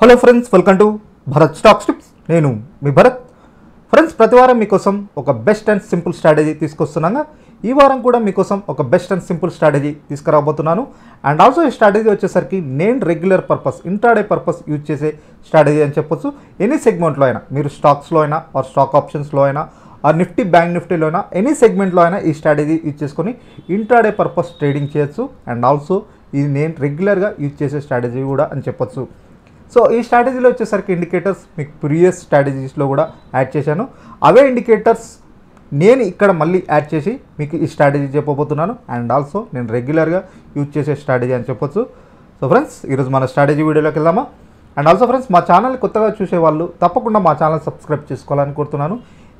hello friends welcome to Bharat stock tips నేను మీ Bharat friends ప్రతివారం మీకోసం ఒక బెస్ట్ అండ్ సింపుల్ స్ట్రాటజీ తీసుకొస్తున్నాగా ఈ వారం కూడా మీకోసం ఒక బెస్ట్ అండ్ సింపుల్ స్ట్రాటజీ తీసుకురాబోతున్నాను అండ్ ఆల్సో ఈ స్ట్రాటజీ వచ్చేసరికి నేను regular purpose intraday purpose use చేసే స్ట్రాటజీ అని చెప్పొచ్చు ఎనీ సెగ్మెంట్లో అయినా మీరు స్టాక్స్లో అయినా ఆర్ స్టాక్ ఆప్షన్స్లో అయినా ఆ నిఫ్టీ బ్యాంక్ నిఫ్టీలో అయినా ఎనీ సెగ్మెంట్లో అయినా ఈ స్ట్రాటజీ యూజ్ చేసుకొని ఇంట్రాడే పర్పస్ ట్రేడింగ్ చేయొచ్చు అండ్ ఆల్సో ఇది నేను రెగ్యులర్గా యూజ్ చేసే స్ట్రాటజీ కూడా అని చెప్పొచ్చు సో ఈ స్ట్రాటజీలో వచ్చేసరికి ఇండికేటర్స్ మీకు ప్రీవియస్ స్ట్రాటజీస్లో కూడా యాడ్ చేశాను అవే ఇండికేటర్స్ నేను ఇక్కడ మళ్ళీ యాడ్ చేసి మీకు ఈ స్ట్రాటజీ చెప్పబోతున్నాను అండ్ ఆల్సో నేను రెగ్యులర్గా యూజ్ చేసే స్ట్రాటజీ అని చెప్పొచ్చు సో ఫ్రెండ్స్ ఈరోజు మన స్ట్రాటజీ వీడియోలోకి వెళ్దామా అండ్ ఆల్సో ఫ్రెండ్స్ మా ఛానల్ కొత్తగా చూసే వాళ్ళు తప్పకుండా మా ఛానల్ సబ్స్క్రైబ్ చేసుకోవాలని కోరుతున్నాను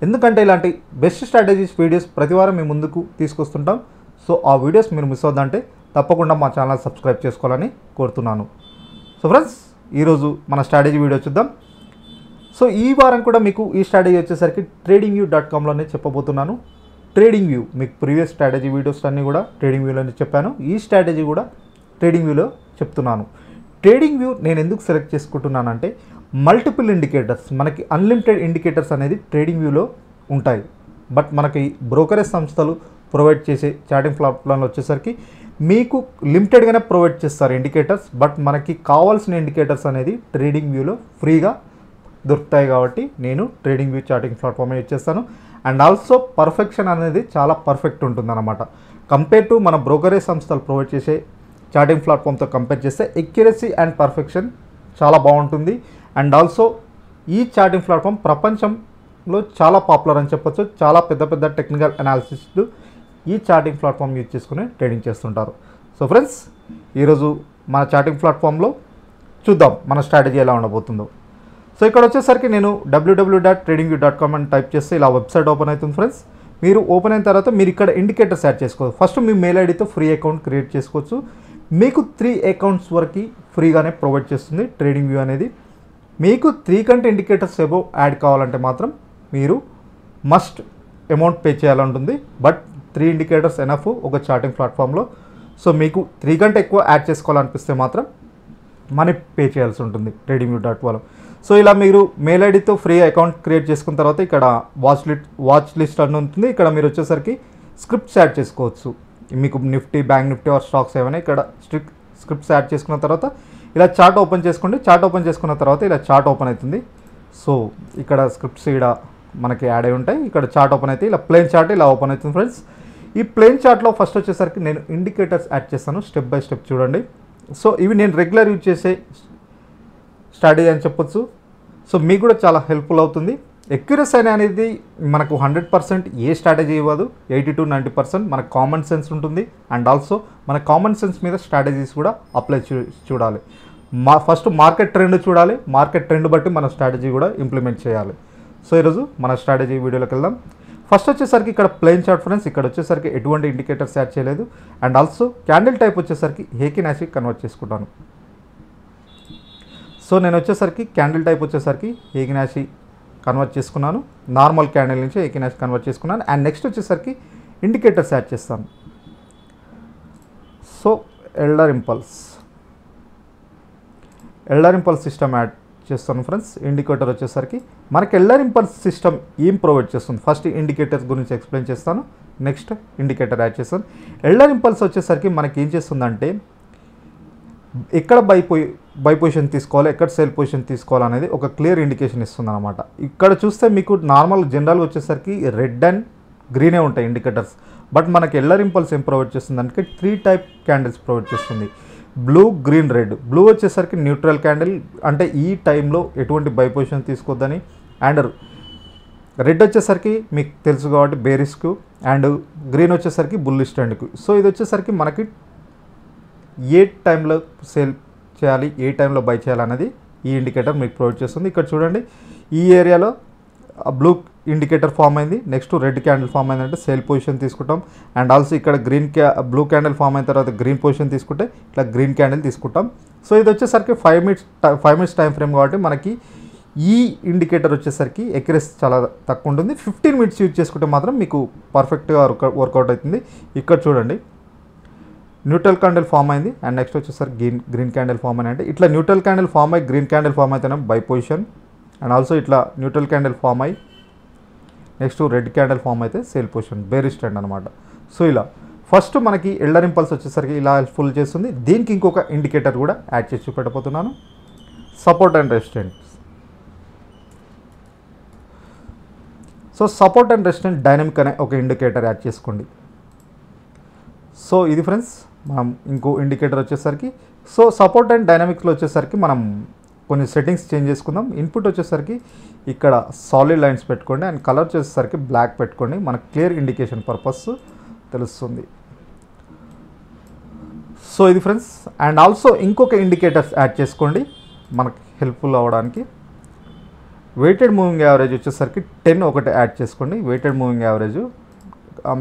ఎందుకంటే ఇలాంటి బెస్ట్ స్ట్రాటజీస్ వీడియోస్ ప్రతివారం మేము ముందుకు తీసుకొస్తుంటాం సో ఆ వీడియోస్ మీరు మిస్ అవుదంటే తప్పకుండా మా ఛానల్ సబ్స్క్రైబ్ చేసుకోవాలని కోరుతున్నాను సో ఫ్రెండ్స్ ఈరోజు మన స్ట్రాటజీ వీడియో చూద్దాం సో ఈ వారం కూడా మీకు ఈ స్ట్రాటజీ వచ్చేసరికి ట్రేడింగ్ వ్యూ డాట్ కామ్లోనే చెప్పబోతున్నాను ట్రేడింగ్ వ్యూ మీకు ప్రీవియస్ స్ట్రాటజీ వీడియోస్ అన్నీ కూడా ట్రేడింగ్ వ్యూలోనే చెప్పాను ఈ స్ట్రాటజీ కూడా ట్రేడింగ్ వ్యూలో చెప్తున్నాను ట్రేడింగ్ వ్యూ నేను ఎందుకు సెలెక్ట్ చేసుకుంటున్నానంటే మల్టిపుల్ ఇండికేటర్స్ మనకి అన్లిమిటెడ్ ఇండికేటర్స్ అనేది ట్రేడింగ్ వ్యూలో ఉంటాయి బట్ మనకి బ్రోకరేజ్ సంస్థలు ప్రొవైడ్ చేసే చాటింగ్ ప్లాట్ఫామ్లో వచ్చేసరికి మీకు లిమిటెడ్గానే ప్రొవైడ్ చేస్తారు ఇండికేటర్స్ బట్ మనకి కావాల్సిన ఇండికేటర్స్ అనేది ట్రేడింగ్ వ్యూలో ఫ్రీగా దొరుకుతాయి కాబట్టి నేను trading view charting platform use చేస్తాను అండ్ ఆల్సో పర్ఫెక్షన్ అనేది చాలా పర్ఫెక్ట్ ఉంటుందన్నమాట కంపేర్ టు మన బ్రోకరేజ్ సంస్థలు ప్రొవైడ్ చేసే చార్టింగ్ ప్లాట్ఫామ్తో కంపేర్ చేస్తే ఎక్యురసీ అండ్ పర్ఫెక్షన్ చాలా బాగుంటుంది అండ్ ఆల్సో ఈ చార్టింగ్ ప్లాట్ఫామ్ ప్రపంచంలో చాలా పాపులర్ అని చెప్పొచ్చు చాలా పెద్ద పెద్ద టెక్నికల్ అనాలిసిస్లు ఈ చార్టింగ్ ప్లాట్ఫామ్ యూజ్ చేసుకుని ట్రేడింగ్ చేస్తుంటారు సో ఫ్రెండ్స్ ఈరోజు మన చార్టింగ్ ప్లాట్ఫామ్లో చూద్దాం మన స్ట్రాటజీ ఎలా ఉండబోతుందో సో ఇక్కడ వచ్చేసరికి నేను W W dot trading view dot com అని టైప్ చేస్తే ఇలా వెబ్సైట్ ఓపెన్ అవుతుంది ఫ్రెండ్స్ మీరు ఓపెన్ అయిన తర్వాత మీరు ఇక్కడ ఇండికేటర్స్ యాడ్ చేసుకోవచ్చు ఫస్ట్ మీ మెయిల్ ఐడితో ఫ్రీ అకౌంట్ క్రియేట్ చేసుకోవచ్చు మీకు త్రీ అకౌంట్స్ వరకు ఫ్రీగానే ప్రొవైడ్ చేస్తుంది ట్రేడింగ్ వ్యూ అనేది మీకు త్రీ కంటే ఇండికేటర్స్ ఎబో యాడ్ కావాలంటే మాత్రం మీరు మస్ట్ అమౌంట్ పే చేయాలంటుంది బట్ త్రీ ఇండికేటర్స్ ఎనఫ్ ఒక చార్టింగ్ ప్లాట్ఫామ్లో సో మీకు త్రీ కంటే ఎక్కువ యాడ్ చేసుకోవాలనిపిస్తే మాత్రం మనీ పే చేయాల్సి ఉంటుంది రెడీమ్యూ డాట్ వాళ్ళం సో ఇలా మీరు మెయిల్ ఐడితో ఫ్రీ అకౌంట్ క్రియేట్ చేసుకున్న తర్వాత ఇక్కడ వాచ్ లిస్ట్ వాచ్ లిస్ట్ అని ఉంటుంది ఇక్కడ మీరు వచ్చేసరికి స్క్రిప్ట్స్ యాడ్ చేసుకోవచ్చు మీకు Nifty bank Nifty or stocks ఏమైనా ఇక్కడ స్ట్రిక్ స్క్రిప్ట్స్ యాడ్ చేసుకున్న తర్వాత ఇలా చార్ట్ ఓపెన్ చేసుకోండి చార్ట్ ఓపెన్ చేసుకున్న తర్వాత ఇలా చార్ట్ ఓపెన్ అవుతుంది సో ఇక్కడ స్క్రిప్ట్స్ ఇక్కడ మనకి యాడ్ అయి ఉంటాయి ఇక్కడ చార్ట్ ఓపెన్ అయితే ఇలా ప్లెయిన్ చార్ట్ ఇలా ఓపెన్ అవుతుంది ఫ్రెండ్స్ ఈ ప్లేన్ చార్ట్లో ఫస్ట్ వచ్చేసరికి నేను ఇండికేటర్స్ యాడ్ చేస్తాను స్టెప్ బై స్టెప్ చూడండి సో ఇవి నేను రెగ్యులర్ యూజ్ చేసే స్ట్రాటజీ అని చెప్పొచ్చు సో మీకు కూడా చాలా హెల్ప్ఫుల్ అవుతుంది ఎక్యురస్ అనేది మనకు హండ్రెడ్ పర్సెంట్ ఏ స్ట్రాటజీ ఇవ్వదు ఎయిటీ టు నైంటీ పర్సెంట్ మన కామన్ సెన్స్ ఉంటుంది అండ్ ఆల్సో మన కామన్ సెన్స్ మీద స్ట్రాటజీస్ కూడా అప్లై చూడాలి మా ఫస్ట్ మార్కెట్ ట్రెండ్ చూడాలి మార్కెట్ ట్రెండ్ బట్టి మన స్ట్రాటజీ కూడా ఇంప్లిమెంట్ చేయాలి సో ఈరోజు మన స్ట్రాటజీ వీడియోలోకి వెళ్దాం ఫస్ట్ వచ్చేసరికి ఇక్కడ ప్లెయిన్ చార్ట్ ఫ్రెండ్స్ ఇక్కడ వచ్చేసరికి ఎటువంటి ఇండికేటర్స్ యాడ్ చేయలేదు అండ్ ఆల్సో క్యాండిల్ టైప్ వచ్చేసరికి హేకి యాష్కి కన్వర్ట్ చేసుకుంటాను సో నేను వచ్చేసరికి క్యాండిల్ టైప్ వచ్చేసరికి హేకిన్ కన్వర్ట్ చేసుకున్నాను నార్మల్ క్యాండిల్ నుంచి హేకిన్ కన్వర్ట్ చేసుకున్నాను అండ్ నెక్స్ట్ వచ్చేసరికి ఇండికేటర్స్ యాడ్ చేస్తాను so elder impulse elder impulse system add చేస్తాను ఫ్రెండ్స్ ఇండికేటర్ వచ్చేసరికి మనకి ఎల్లర్ ఇంపల్స్ సిస్టమ్ ఏం ప్రొవైడ్ చేస్తుంది ఫస్ట్ ఇండికేటర్స్ గురించి ఎక్స్ప్లెయిన్ చేస్తాను నెక్స్ట్ ఇండికేటర్ యాడ్ చేస్తాను ఎల్ఆర్ ఇంపల్స్ వచ్చేసరికి మనకి ఏం చేస్తుందంటే ఎక్కడ బై బై పొజిషన్ తీసుకోవాలి ఎక్కడ సెల్ పొజిషన్ తీసుకోవాలనేది ఒక క్లియర్ ఇండికేషన్ ఇస్తుంది అనమాట ఇక్కడ చూస్తే మీకు నార్మల్ జనరల్ వచ్చేసరికి రెడ్ అండ్ గ్రీనే ఉంటాయి ఇండికేటర్స్ బట్ మనకి ఎల్లర్ ఇంపల్స్ ఏం ప్రొవైడ్ చేస్తుంది అంటే త్రీ టైప్ క్యాండిల్స్ ప్రొవైడ్ చేస్తుంది బ్లూ గ్రీన్ రెడ్ బ్లూ వచ్చేసరికి న్యూట్రల్ క్యాండిల్ అంటే ఈ టైంలో ఎటువంటి బై పొజిషన్ తీసుకోవద్దని అండ్ రెడ్ వచ్చేసరికి మీకు తెలుసు కాబట్టి బేరిస్కు అండ్ గ్రీన్ వచ్చేసరికి బుల్లి స్టాండ్కు సో ఇది వచ్చేసరికి మనకి ఏ టైంలో సేల్ చేయాలి ఏ టైంలో బై చేయాలి అనేది ఈ ఇండికేటర్ మీకు ప్రొవైడ్ చేస్తుంది ఇక్కడ చూడండి ఈ ఏరియాలో బ్లూ ఇండికేటర్ ఫామ్ అయింది నెక్స్ట్ రెడ్ క్యాండిల్ ఫామ్ అయిందంటే సేల్ పొజిషన్ తీసుకుంటాం అండ్ ఆల్సో ఇక్కడ గ్రీన్ క్యా బ్లూ క్యాండిల్ ఫామ్ అయిన తర్వాత గ్రీన్ పొజిషన్ తీసుకుంటే ఇట్లా గ్రీన్ క్యాండిల్ తీసుకుంటాం సో ఇది వచ్చేసరికి five minutes five minutes time frame కాబట్టి మనకి ఈ ఇండికేటర్ వచ్చేసరికి ఎక్కరేస్ చాలా తక్కువ ఉంటుంది ఫిఫ్టీన్ మినిట్స్ యూజ్ చేసుకుంటే మాత్రం మీకు పర్ఫెక్ట్గా వర్కౌట్ అవుతుంది ఇక్కడ చూడండి న్యూట్రల్ క్యాండిల్ ఫామ్ అయింది అండ్ నెక్స్ట్ వచ్చేసరికి గ్రీన్ గ్రీన్ క్యాండిల్ ఫామ్ అయినా అంటే ఇట్లా న్యూట్రల్ క్యాండిల్ ఫామ్ అయ్యి గ్రీన్ క్యాండిల్ ఫామ్ అయితేనే బై పొజిషన్ అండ్ ఆల్సో ఇట్లా న్యూట్రల్ క్యాండిల్ ఫామ్ అయ్యి నెక్స్ట్ రెడ్ క్యాండల్ ఫామ్ అయితే సేల్ పొజిషన్ బేరిష్ ట్రెండ్ అనమాట సో ఇలా ఫస్ట్ మనకి ఎల్డర్ ఇంపల్స్ వచ్చేసరికి ఇలా ఫుల్ చేస్తుంది దీనికి ఇంకొక ఇండికేటర్ కూడా యాడ్ చేసి పెట్టబోతున్నాను support and resistant so support and resistant dynamic అనే ఒక ఇండికేటర్ యాడ్ చేసుకోండి సో ఇది ఫ్రెండ్స్ మనం ఇంకో ఇండికేటర్ వచ్చేసరికి సో సపోర్ట్ అండ్ డైనమిక్స్లో వచ్చేసరికి మనం కొన్ని సెట్టింగ్స్ చేంజ్ చేసుకుందాం ఇన్పుట్ వచ్చేసరికి ఇక్కడ సాలిడ్ లైన్స్ పెట్టుకోండి అండ్ కలర్ చేసేసరికి బ్లాక్ పెట్టుకోండి మనకు క్లియర్ ఇండికేషన్ పర్పస్ తెలుస్తుంది సో ఇది ఫ్రెండ్స్ అండ్ ఆల్సో ఇంకొక ఇండికేటర్స్ యాడ్ చేసుకోండి మనకు హెల్ప్ఫుల్ అవ్వడానికి వెయిటెడ్ మూవింగ్ యావరేజ్ వచ్చేసరికి టెన్ ఒకటి యాడ్ చేసుకోండి వెయిటెడ్ మూవింగ్ యావరేజ్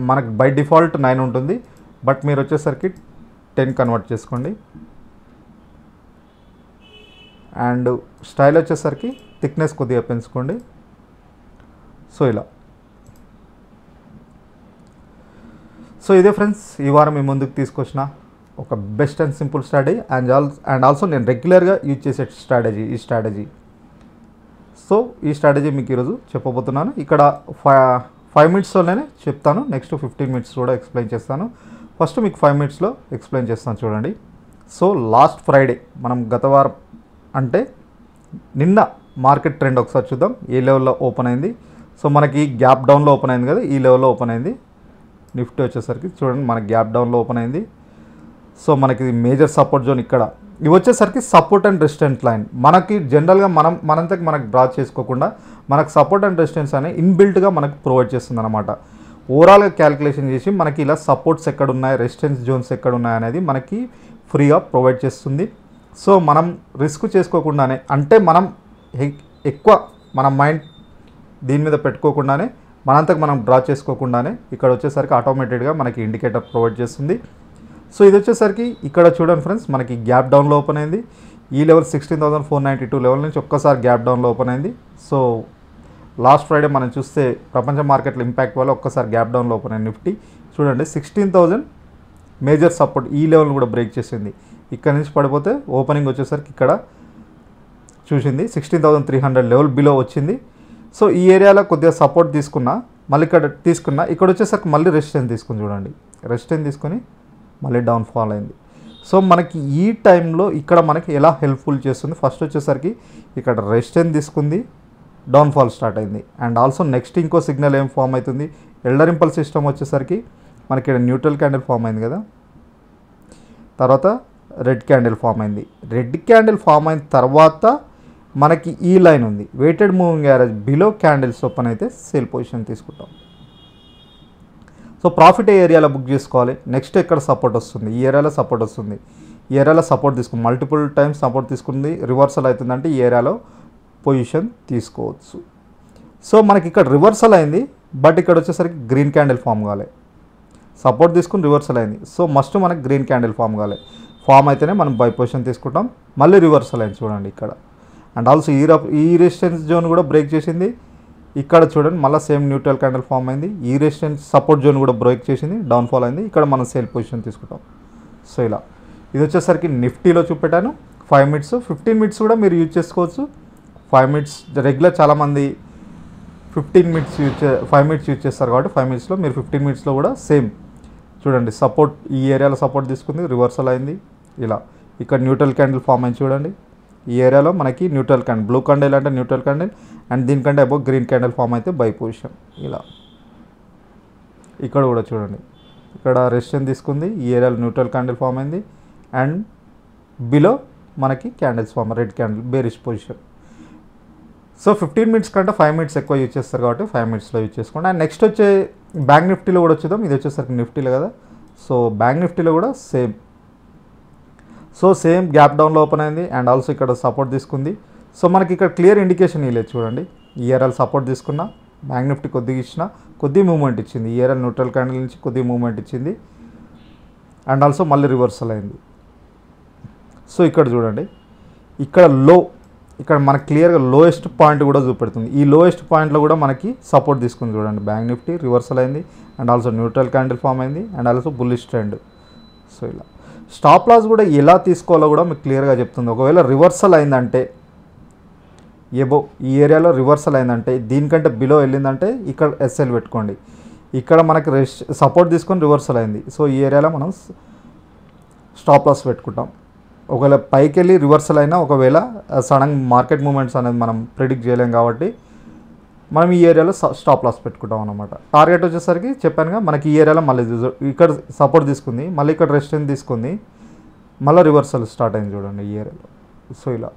మనకు బై డిఫాల్ట్ నైన్ ఉంటుంది బట్ మీరు వచ్చేసరికి టెన్ కన్వర్ట్ చేసుకోండి అండ్ స్టైల్ వచ్చేసరికి థిక్నెస్ కొద్దిగా పెంచుకోండి సో ఇలా సో ఇదే ఫ్రెండ్స్ ఈ వారం మీ ముందుకు తీసుకొచ్చిన ఒక best and simple strategy and all and also నేను రెగ్యులర్గా యూజ్ చేసే స్ట్రాటజీ ఈ స్ట్రాటజీ సో ఈ స్ట్రాటజీ మీకు ఈరోజు చెప్పబోతున్నాను ఇక్కడ ఫైవ్ ఫైవ్ మినిట్స్లోనే చెప్తాను నెక్స్ట్ ఫిఫ్టీన్ మినిట్స్ కూడా ఎక్స్ప్లెయిన్ చేస్తాను ఫస్ట్ మీకు ఫైవ్ మినిట్స్లో ఎక్స్ప్లెయిన్ చేస్తాను చూడండి సో లాస్ట్ ఫ్రైడే మనం గత వారం అంటే నిన్న మార్కెట్ ట్రెండ్ ఒకసారి చూద్దాం ఏ లెవెల్లో ఓపెన్ అయింది సో మనకి గ్యాప్ డౌన్లో ఓపెన్ అయింది కదా ఈ లెవెల్లో ఓపెన్ అయింది నిఫ్టీ వచ్చేసరికి చూడండి మన గ్యాప్ డౌన్లో ఓపెన్ అయింది సో మనకి మేజర్ సపోర్ట్ జోన్ ఇక్కడ ఇవి వచ్చేసరికి సపోర్ట్ అండ్ రెసిస్టెంట్ లైన్ మనకి జనరల్గా మనం మనంతకు మనకు డ్రా చేసుకోకుండా మనకు సపోర్ట్ అండ్ రెసిస్టెన్స్ అనే ఇన్బిల్ట్గా మనకు ప్రొవైడ్ చేస్తుంది అనమాట ఓవరాల్గా క్యాలిక్యులేషన్ చేసి మనకి ఇలా సపోర్ట్స్ ఎక్కడ ఉన్నాయి రెసిస్టెన్స్ జోన్స్ ఎక్కడ ఉన్నాయి అనేది మనకి ఫ్రీగా ప్రొవైడ్ చేస్తుంది సో మనం రిస్క్ చేసుకోకుండానే అంటే మనం ఎక్కువ మన మైండ్ దీని మీద పెట్టుకోకుండానే మనంతకు మనం డ్రా చేసుకోకుండానే ఇక్కడ వచ్చేసరికి ఆటోమేటెడ్గా మనకి ఇండికేటర్ ప్రొవైడ్ చేస్తుంది సో ఇది వచ్చేసరికి ఇక్కడ చూడండి ఫ్రెండ్స్ మనకి గ్యాప్ డౌన్లో ఓపెన్ అయింది ఈ level sixteen thousand four ninety two level నుంచి ఒక్కసారి గ్యాప్ డౌన్లో ఓపెన్ అయింది సో లాస్ట్ ఫ్రైడే మనం చూస్తే ప్రపంచ మార్కెట్ల ఇంపాక్ట్ వల్ల ఒక్కసారి గ్యాప్ డౌన్లో ఓపెన్ అయింది నిఫ్టీ చూడండి సిక్స్టీన్ థౌజండ్ మేజర్ సపోర్ట్ ఈ లెవెల్ కూడా బ్రేక్ చేసింది ఇక్కడ నుంచి పడిపోతే ఓపెనింగ్ వచ్చేసరికి ఇక్కడ చూసింది sixteen thousand three hundred level below వచ్చింది సో ఈ ఏరియాలో కొద్దిగా సపోర్ట్ తీసుకున్నా మళ్ళీ ఇక్కడ తీసుకున్నా ఇక్కడ వచ్చేసరికి మళ్ళీ రెసిస్టెన్స్ తీసుకుని చూడండి రెసిస్టెన్స్ తీసుకొని మళ్ళీ డౌన్ఫాల్ అయింది సో మనకి ఈ టైంలో ఇక్కడ మనకి ఎలా హెల్ప్ఫుల్ చేస్తుంది ఫస్ట్ వచ్చేసరికి ఇక్కడ రెసిస్టెన్స్ తీసుకుంది డౌన్ఫాల్ స్టార్ట్ అయింది అండ్ ఆల్సో నెక్స్ట్ ఇంకో సిగ్నల్ ఏం ఫామ్ అవుతుంది ఎల్డర్ ఇంపల్ సిస్టమ్ వచ్చేసరికి మనకి ఇక్కడ న్యూట్రల్ క్యాండిల్ ఫామ్ అయింది కదా తర్వాత రెడ్ క్యాండిల్ ఫామ్ అయింది రెడ్ క్యాండిల్ ఫామ్ అయిన తర్వాత మనకి ఈ లైన్ ఉంది weighted moving average below candles open అయితే సేల్ పొజిషన్ తీసుకుంటాం సో ప్రాఫిట్ ఏ ఏరియాలో బుక్ చేసుకోవాలి నెక్స్ట్ ఎక్కడ సపోర్ట్ వస్తుంది ఈ ఏరియాలో సపోర్ట్ వస్తుంది ఈ ఏరియాలో సపోర్ట్ తీసుకుని మల్టిపుల్ టైమ్స్ సపోర్ట్ తీసుకుంది రివర్సల్ అవుతుందంటే ఈ ఏరియాలో పొజిషన్ తీసుకోవచ్చు సో మనకి ఇక్కడ రివర్సల్ అయింది బట్ ఇక్కడ వచ్చేసరికి గ్రీన్ క్యాండిల్ ఫామ్ కాలే సపోర్ట్ తీసుకుని రివర్సల్ అయింది సో మస్ట్ మనకి గ్రీన్ క్యాండిల్ ఫామ్ కాలే ఫామ్ అయితేనే మనం బై పొజిషన్ తీసుకుంటాం మళ్ళీ రివర్స్ అయింది చూడండి ఇక్కడ అండ్ ఆల్సో ఈ ఈ రెసిస్టెన్స్ జోన్ కూడా బ్రేక్ చేసింది ఇక్కడ చూడండి మళ్ళీ సేమ్ న్యూట్రల్ క్యాండల్ ఫామ్ అయింది ఈ రెసిస్టెన్స్ సపోర్ట్ జోన్ కూడా బ్రేక్ చేసింది డౌన్ఫాల్ అయింది ఇక్కడ మనం సేల్ పొజిషన్ తీసుకుంటాం సో ఇలా ఇది వచ్చేసరికి నిఫ్టీలో చూపెట్టాను ఫైవ్ మినిట్స్ ఫిఫ్టీన్ మినిట్స్ కూడా మీరు యూజ్ చేసుకోవచ్చు ఫైవ్ మినిట్స్ రెగ్యులర్ చాలామంది ఫిఫ్టీన్ మినిట్స్ యూజ్ చే ఫైవ్ మినిట్స్ యూజ్ చేస్తారు కాబట్టి ఫైవ్ మినిట్స్లో మీరు ఫిఫ్టీన్ మినిట్స్లో కూడా సేమ్ చూడండి సపోర్ట్ ఈ ఏరియాలో సపోర్ట్ తీసుకుంది రివర్సల్ అయింది ఇలా ఇక్కడ న్యూట్రల్ క్యాండిల్ ఫామ్ అయింది చూడండి ఈ ఏరియాలో మనకి న్యూట్రల్ క్యాండిల్ బ్లూ క్యాండిల్ అంటే న్యూట్రల్ క్యాండిల్ అండ్ దీనికంటే అబౌ గ్రీన్ క్యాండిల్ ఫామ్ అయితే బై పొజిషన్ ఇలా ఇక్కడ కూడా చూడండి ఇక్కడ రెసిషన్ తీసుకుంది ఈ ఏరియాలో న్యూట్రల్ క్యాండిల్ ఫామ్ అయింది అండ్ బిలో మనకి candles form red candle bearish position so fifteen minutes కంటే ఫైవ్ మినిట్స్ ఎక్కువ యూజ్ చేస్తారు కాబట్టి ఫైవ్ మినిట్స్లో యూజ్ చేసుకోండి అండ్ నెక్స్ట్ వచ్చే బ్యాంక్ నిఫ్టీలో కూడా వచ్చేద్దాం ఇది వచ్చేసరికి నిఫ్టీలో కదా సో బ్యాంక్ నిఫ్టీలో కూడా సేమ్ సో సేమ్ గ్యాప్ డౌన్లో ఓపెన్ అయింది అండ్ ఆల్సో ఇక్కడ సపోర్ట్ తీసుకుంది సో మనకి ఇక్కడ క్లియర్ ఇండికేషన్ ఇవ్వలేదు చూడండి ఈఆర్ఎల్ e సపోర్ట్ తీసుకున్న బ్యాంక్ నిఫ్టీ కొద్దిగా ఇచ్చిన కొద్ది మూమెంట్ ఇచ్చింది ఈఆర్ఎల్ e న్యూట్రల్ క్యాండిల్ నుంచి కొద్ది మూమెంట్ ఇచ్చింది అండ్ ఆల్సో మళ్ళీ రివర్సల్ అయింది సో ఇక్కడ చూడండి ఇక్కడ లో ఇక్కడ మనకు క్లియర్గా లోయెస్ట్ పాయింట్ కూడా చూపెడుతుంది ఈ లోయెస్ట్ పాయింట్లో కూడా మనకి సపోర్ట్ తీసుకుంది చూడండి బ్యాంక్ నిఫ్టీ రివర్సల్ అయింది and also neutral candle form అయింది and also bullish trend so ఇలా స్టాప్ లాస్ కూడా ఎలా తీసుకోవాలో కూడా మీకు క్లియర్గా చెప్తుంది ఒకవేళ రివర్సల్ అయిందంటే ఏబో ఈ ఏరియాలో రివర్సల్ అయిందంటే దీనికంటే బిలో వెళ్ళిందంటే ఇక్కడ ఎస్ఎల్ పెట్టుకోండి ఇక్కడ మనకి సపోర్ట్ తీసుకొని రివర్సల్ అయింది సో ఈ ఏరియాలో మనం స్టాప్ లాస్ పెట్టుకుంటాం ఒకవేళ పైకి వెళ్ళి రివర్సల్ అయినా ఒకవేళ సడన్ మార్కెట్ మూమెంట్స్ అనేది మనం ప్రిడిక్ట్ చేయలేం కాబట్టి మనం ఈ ఏరియాలో స్టాప్ లాస్ పెట్టుకుంటాం అనమాట టార్గెట్ వచ్చేసరికి చెప్పానుగా మనకి ఈ ఏరియాలో మళ్ళీ ఇక్కడ సపోర్ట్ తీసుకుంది మళ్ళీ ఇక్కడ రెసిస్టెన్స్ తీసుకుంది మళ్ళీ రివర్సల్ స్టార్ట్ అయింది చూడండి ఈ ఏరియాలో సో ఇలా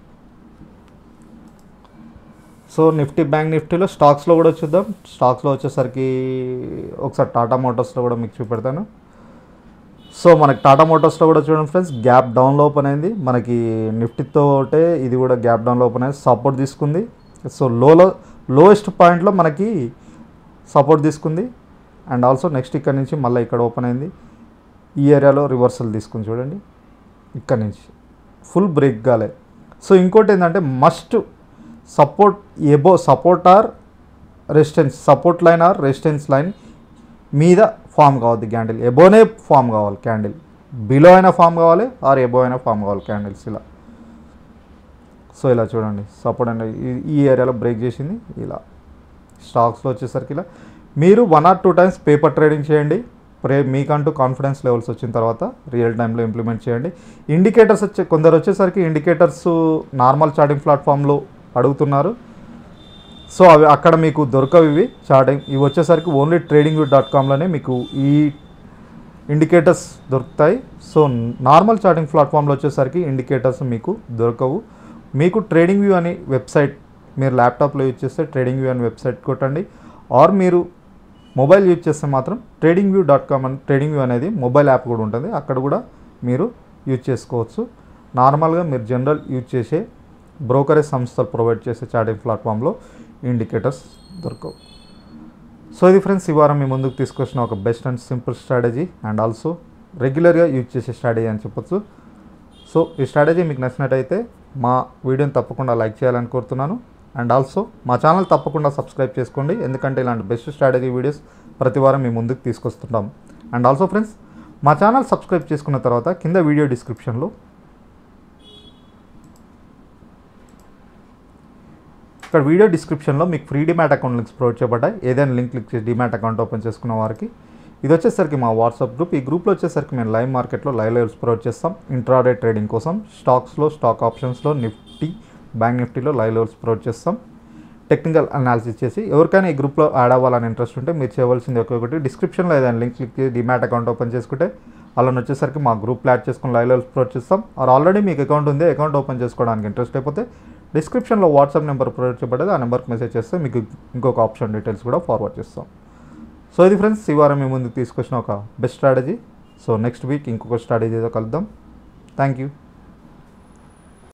సో నిఫ్టీ బ్యాంక్ నిఫ్టీలో స్టాక్స్లో కూడా చూద్దాం స్టాక్స్లో వచ్చేసరికి ఒకసారి టాటా మోటార్స్లో కూడా మీకు చూపెడతాను సో మనకి టాటా మోటార్స్లో కూడా చూడండి ఫ్రెండ్స్ గ్యాప్ డౌన్లో ఓపెన్ అయింది మనకి నిఫ్టీతో ఇది కూడా గ్యాప్ డౌన్లో ఓపెన్ అయింది సపోర్ట్ తీసుకుంది సో లోలో లోయెస్ట్ పాయింట్లో మనకి సపోర్ట్ తీసుకుంది అండ్ ఆల్సో నెక్స్ట్ ఇక్కడ నుంచి మళ్ళీ ఇక్కడ ఓపెన్ అయింది ఈ ఏరియాలో రివర్సల్ తీసుకుని చూడండి ఇక్కడ నుంచి ఫుల్ బ్రేక్ కాలే సో ఇంకోటి ఏంటంటే must support above support or resistance support line or resistance line మీద ఫామ్ కావద్దు క్యాండిల్ ఎబోనే ఫామ్ కావాలి క్యాండిల్ బిలో అయినా ఫామ్ కావాలి ఆర్ ఎబో అయినా ఫామ్ కావాలి క్యాండిల్స్ ఇలా సో ఇలా చూడండి సపోర్ట్ అండ్ ఈ ఏరియాలో బ్రేక్ చేసింది ఇలా స్టాక్స్లో వచ్చేసరికి ఇలా మీరు one or two times paper trading చేయండి ప్రే మీకంటూ కాన్ఫిడెన్స్ లెవెల్స్ వచ్చిన తర్వాత రియల్ టైంలో ఇంప్లిమెంట్ చేయండి ఇండికేటర్స్ వచ్చే కొందరు వచ్చేసరికి ఇండికేటర్స్ నార్మల్ చార్టింగ్ ప్లాట్ఫామ్లో అడుగుతున్నారు సో అవి అక్కడ మీకు దొరకవి ఇవి చార్టింగ్ ఇవి వచ్చేసరికి ఓన్లీ ట్రేడింగ్ డాట్ కామ్లోనే మీకు ఈ ఇండికేటర్స్ దొరుకుతాయి సో నార్మల్ చార్టింగ్ ప్లాట్ఫామ్లో వచ్చేసరికి ఇండికేటర్స్ మీకు దొరకవు మీకు ట్రేడింగ్ వ్యూ అనే వెబ్సైట్ మీరు ల్యాప్టాప్లో యూజ్ చేస్తే ట్రేడింగ్ వ్యూ అనే వెబ్సైట్ కొట్టండి ఆర్ మీరు మొబైల్ యూజ్ చేస్తే మాత్రం ట్రేడింగ్ వ్యూ డాట్ కామ్ అని ట్రేడింగ్ వ్యూ అనేది మొబైల్ యాప్ కూడా ఉంటుంది అక్కడ కూడా మీరు యూజ్ చేసుకోవచ్చు నార్మల్గా మీరు జనరల్ యూజ్ చేసే బ్రోకరేజ్ సంస్థలు ప్రొవైడ్ చేసే చాటింగ్ ప్లాట్ఫామ్లో ఇండికేటర్స్ దొరకవు సో ఇది ఫ్రెండ్స్ ఈ వారం మీ ముందుకు తీసుకొచ్చిన ఒక best and simple strategy and also రెగ్యులర్గా యూజ్ చేసే స్ట్రాటజీ అని చెప్పొచ్చు సో ఈ స్ట్రాటజీ మీకు నచ్చినట్టయితే మా వీడియోని తప్పకుండా లైక్ చేయాలని కోరుతున్నాను అండ్ ఆల్సో మా ఛానల్ తప్పకుండా సబ్స్క్రైబ్ చేసుకోండి ఎందుకంటే ఇలాంటి బెస్ట్ స్ట్రాటజీ వీడియోస్ ప్రతి వారం మీ ముందుకు తీసుకొస్తుంటాం అండ్ ఆల్సో ఫ్రెండ్స్ మా ఛానల్ సబ్స్క్రైబ్ చేసుకున్న తర్వాత కింద వీడియో డిస్క్రిప్షన్లో ఇక్కడ వీడియో డిస్క్రిప్షన్లో మీకు free demat account links provide చేయబడ్డాయి ఏదైనా లింక్ క్లిక్ చేసి డిమాట్ అకౌంట్ ఓపెన్ చేసుకున్న వారికి ఇది వచ్చేసరికి మా వాట్సాప్ గ్రూప్ ఈ గ్రూప్లో వచ్చేసరికి మేము లైవ్ మార్కెట్లో లైవ్ లైవ్స్ ప్రొవైడ్ చేస్తాం ఇంట్రాడే ట్రేడింగ్ కోసం స్టాక్స్లో స్టాక్ ఆప్షన్స్లో నిఫ్టీ బ్యాంక్ నిఫ్టీలో లైవ్ లెవెల్స్ ప్రొవైడ్ చేస్తాం టెక్నికల్ అనాలిసిస్ చేసి ఎవరికైనా ఈ గ్రూప్లో యాడ్ అవ్వాలని ఇంట్రెస్ట్ ఉంటే మీరు చేయవలసింది ఒక్కొక్కటి డిస్క్రిప్షన్లో ఏదైనా లింక్ క్లిక్ చేసి డిమాట్ అకౌంట్ ఓపెన్ చేసుకుంటే అలా వచ్చేసరికి మా గ్రూప్ యాడ్ చేసుకుని లైవ్ లెవెల్స్ ప్రొవైడ్ చేస్తాం ఆర్ ఆల్రెడీ మీకు అకౌంట్ ఉంది అకౌంట్ ఓపెన్ చేసుకోవడానికి ఇంట్రెస్ట్ అయిపోతే డిస్క్రిప్షన్లో వాట్సాప్ నెంబర్ ప్రొవైడ్ చేయబడ్డది ఆ నెంబర్కి మెసేజ్ చేస్తే మీకు ఇంకొక ఆప్షన్ డీటెయిల్స్ కూడా ఫార్వర్డ్ చేస్తాం సో ఇది ఫ్రెండ్స్ ఈ వారం మీ ముందుకు తీసుకొచ్చిన ఒక best strategy so next week ఇంకొక స్ట్రాటజీతో కలుద్దాం థ్యాంక్ యూ